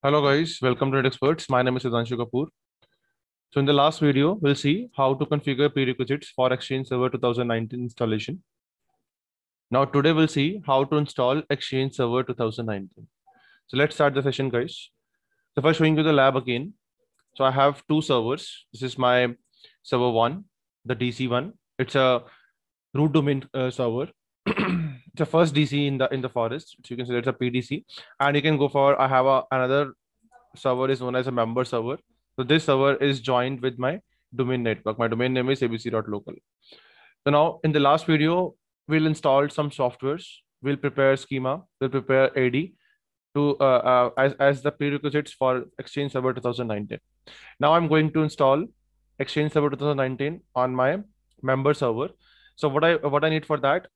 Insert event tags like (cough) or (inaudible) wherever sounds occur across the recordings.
Hello guys, welcome to Red Experts. My name is Sudhanshu Kapoor. So in the last video, we'll see how to configure prerequisites for Exchange Server 2019 installation. Now today we'll see how to install Exchange Server 2019. So let's start the session guys. So first showing you the lab again. So I have two servers. This is my server one, the DC one. It's a root domain uh, server. (clears throat) the first DC in the in the forest. So you can say it's a PDC, and you can go for I have a, another server is known as a member server. So this server is joined with my domain network. My domain name is abc.local. So now in the last video, we'll install some softwares. We'll prepare schema. We'll prepare AD to uh, uh, as as the prerequisites for Exchange Server 2019. Now I'm going to install Exchange Server 2019 on my member server. So what I what I need for that,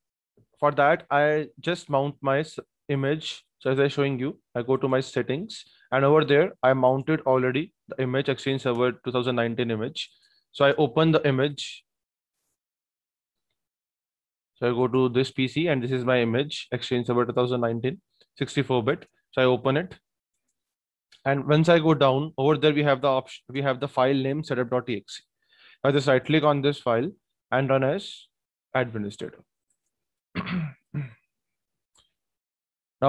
for that, I just mount my image. So as I'm showing you, I go to my settings and over there, I mounted already the image Exchange Server 2019 image. So I open the image. So I go to this PC and this is my image Exchange Server 2019, 64 bit. So I open it. And once I go down over there, we have the option, we have the file name setup.exe. I just right click on this file and run as administrator. (clears throat) now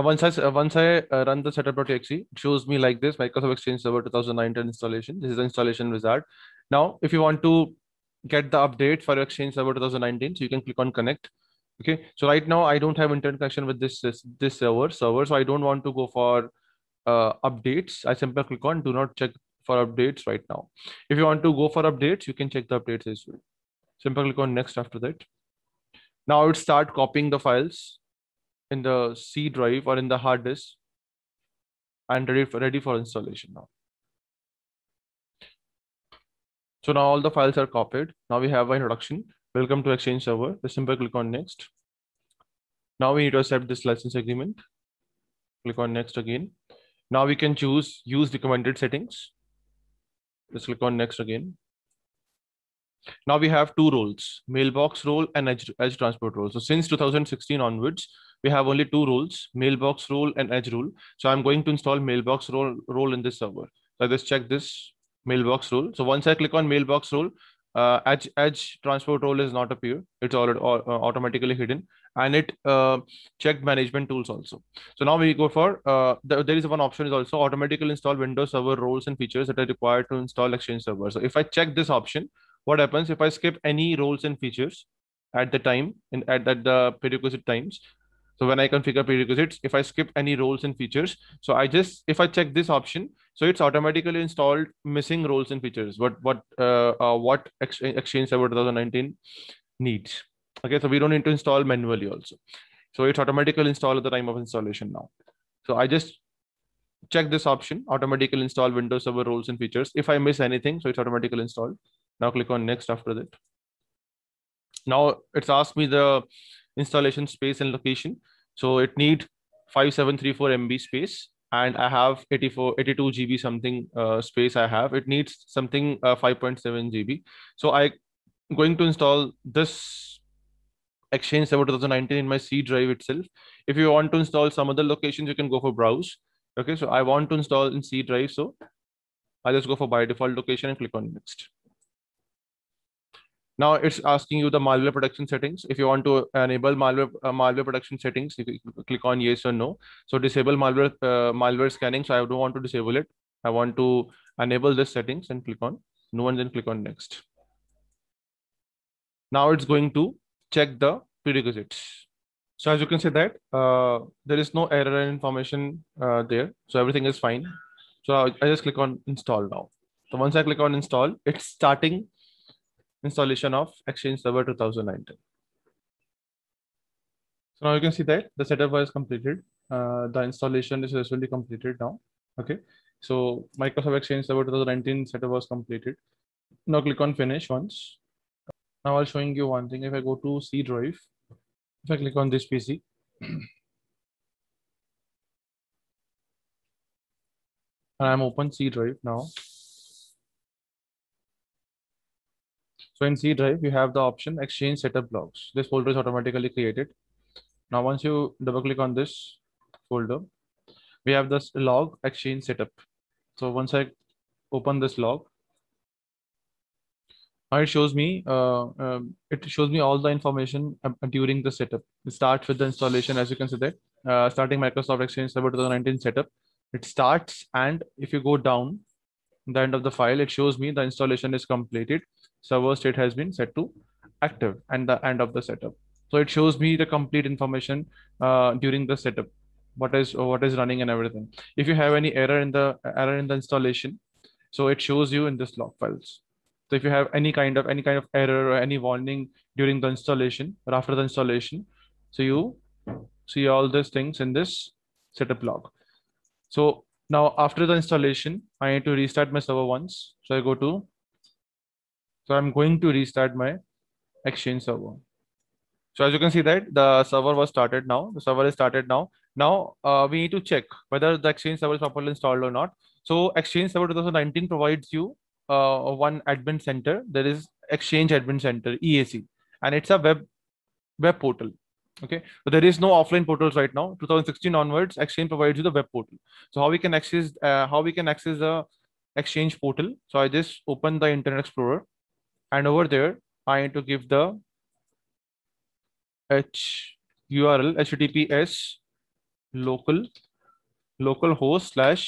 once I uh, once I uh, run the setup.exe, it shows me like this Microsoft Exchange Server 2019 installation. This is the installation wizard. Now, if you want to get the update for Exchange Server 2019, so you can click on connect. Okay, so right now I don't have internet connection with this this, this server server, so I don't want to go for uh, updates. I simply click on do not check for updates right now. If you want to go for updates, you can check the updates as well. Simply click on next after that. Now it start copying the files in the C drive or in the hard disk and ready for, ready for installation now. So now all the files are copied. Now we have our introduction. Welcome to Exchange Server. Just simply click on next. Now we need to accept this license agreement. Click on next again. Now we can choose use recommended settings. Just click on next again. Now we have two roles, mailbox role and edge, edge transport role. So since 2016 onwards, we have only two roles, mailbox role and edge role. So I'm going to install mailbox role, role in this server. So I just check this mailbox role. So once I click on mailbox role, uh, edge, edge transport role is not appear. It's all, uh, automatically hidden and it uh, checked management tools also. So now we go for, uh, the, there is one option is also automatically install Windows Server roles and features that are required to install Exchange Server. So if I check this option, what happens if I skip any roles and features at the time and at, at the prerequisite times? So when I configure prerequisites, if I skip any roles and features, so I just if I check this option, so it's automatically installed missing roles and features. What what uh, uh what Ex Exchange Server 2019 needs. Okay, so we don't need to install manually also. So it's automatically installed at the time of installation now. So I just check this option, automatically install Windows Server roles and features. If I miss anything, so it's automatically installed. Now click on next after that. Now it's asked me the installation space and location. So it need 5734 MB space and I have 84, 82 GB something uh, space I have. It needs something uh, 5.7 GB. So I going to install this Exchange Server 2019 in my C drive itself. If you want to install some other locations, you can go for browse. Okay, so I want to install in C drive. So I just go for by default location and click on next. Now it's asking you the malware production settings. If you want to uh, enable malware uh, malware production settings, you click on yes or no. So disable malware uh, malware scanning. So I don't want to disable it. I want to enable this settings and click on no and then click on next. Now it's going to check the prerequisites. So as you can see that uh, there is no error information uh, there. So everything is fine. So I, I just click on install now. So once I click on install, it's starting installation of Exchange Server 2019. So now you can see that the setup was completed. Uh, the installation is successfully completed now. Okay. So Microsoft Exchange Server 2019 setup was completed. Now click on finish once. Now I'll showing you one thing. If I go to C drive, if I click on this PC, (clears throat) and I'm open C drive now. So in C drive, you have the option exchange setup blocks. This folder is automatically created. Now, once you double click on this folder, we have this log exchange setup. So once I open this log, it shows me uh, um, it shows me all the information um, during the setup. It starts with the installation, as you can see that uh, starting Microsoft Exchange Server 2019 setup. It starts, and if you go down the end of the file, it shows me the installation is completed server state has been set to active and the end of the setup. So it shows me the complete information uh, during the setup, what is what is running and everything. If you have any error in the error in the installation, so it shows you in this log files. So if you have any kind of any kind of error or any warning during the installation or after the installation, so you see all these things in this setup log. So now after the installation, I need to restart my server once. So I go to so I'm going to restart my Exchange server. So as you can see that the server was started now, the server is started now. Now uh, we need to check whether the Exchange server is properly installed or not. So Exchange Server 2019 provides you uh, one admin center. There is Exchange Admin Center (EAC) and it's a web web portal. Okay, so there is no offline portals right now. 2016 onwards, Exchange provides you the web portal. So how we can access uh, how we can access the Exchange portal? So I just open the Internet Explorer and over there I need to give the H URL HTTPS local local host slash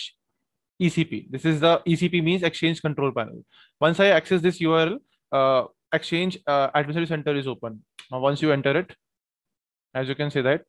ECP. This is the ECP means Exchange Control Panel. Once I access this URL, uh, Exchange uh, Advisory Center is open. Now, once you enter it, as you can see that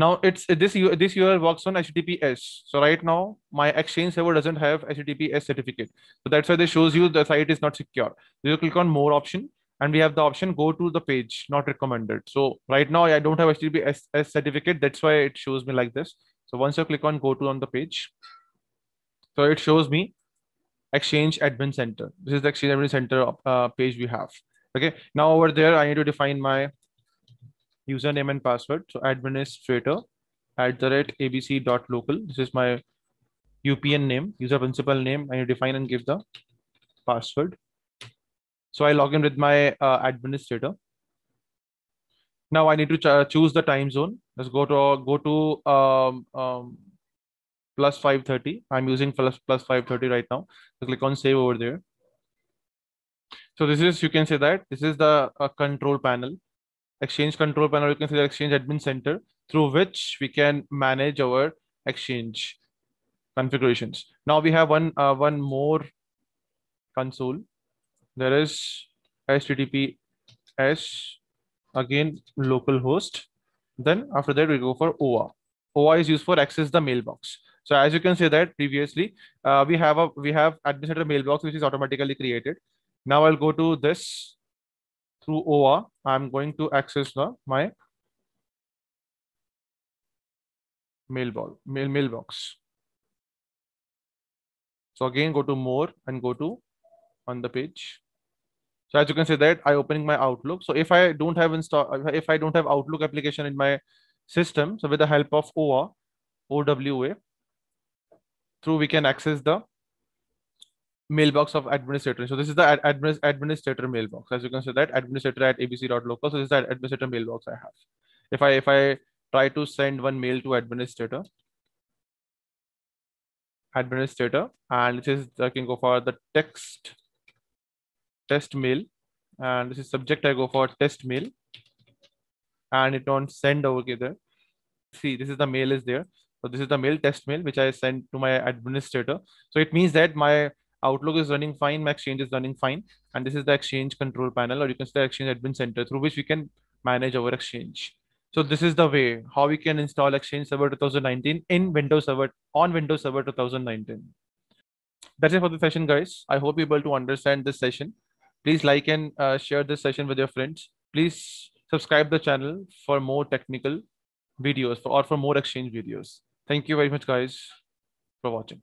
now it's this this URL works on HTTPS. So right now my Exchange server doesn't have HTTPS certificate. So that's why they shows you the site is not secure. You click on more option and we have the option go to the page not recommended. So right now I don't have HTTPS certificate. That's why it shows me like this. So once I click on go to on the page, so it shows me Exchange Admin Center. This is the Exchange Admin Center uh, page we have. Okay. Now over there I need to define my username and password. So administrator at the rate abc.local. This is my UPN name, user principal name, and you define and give the password. So I log in with my uh, administrator. Now I need to choose the time zone. Let's go to go to um, um, plus 530. I'm using plus, plus 530 right now. So click on save over there. So this is, you can say that this is the uh, control panel exchange control panel, you can see the exchange admin center through which we can manage our exchange configurations. Now we have one, uh, one more console. There is HTTPS, again, localhost. Then after that, we go for OA. OA is used for access the mailbox. So as you can see that previously, uh, we have a we have administrator mailbox which is automatically created. Now I'll go to this through OA, I'm going to access the my mailbox. Mail, mailbox. So again, go to more and go to on the page. So as you can see that I opening my Outlook. So if I don't have install, if I don't have Outlook application in my system, so with the help of OA, OWA, through we can access the mailbox of administrator. So this is the ad administrator mailbox. As you can see that administrator at abc.local. So this is the administrator mailbox I have. If I if I try to send one mail to administrator, administrator, and this is I can go for the text test mail, and this is subject. I go for test mail, and it don't send over there. See, this is the mail is there. So this is the mail test mail which I send to my administrator. So it means that my Outlook is running fine, my Exchange is running fine. And this is the Exchange control panel, or you can say Exchange admin center through which we can manage our Exchange. So this is the way how we can install Exchange Server 2019 in Windows Server on Windows Server 2019. That's it for the session, guys. I hope you're able to understand this session. Please like and uh, share this session with your friends. Please subscribe the channel for more technical videos for, or for more Exchange videos. Thank you very much, guys, for watching.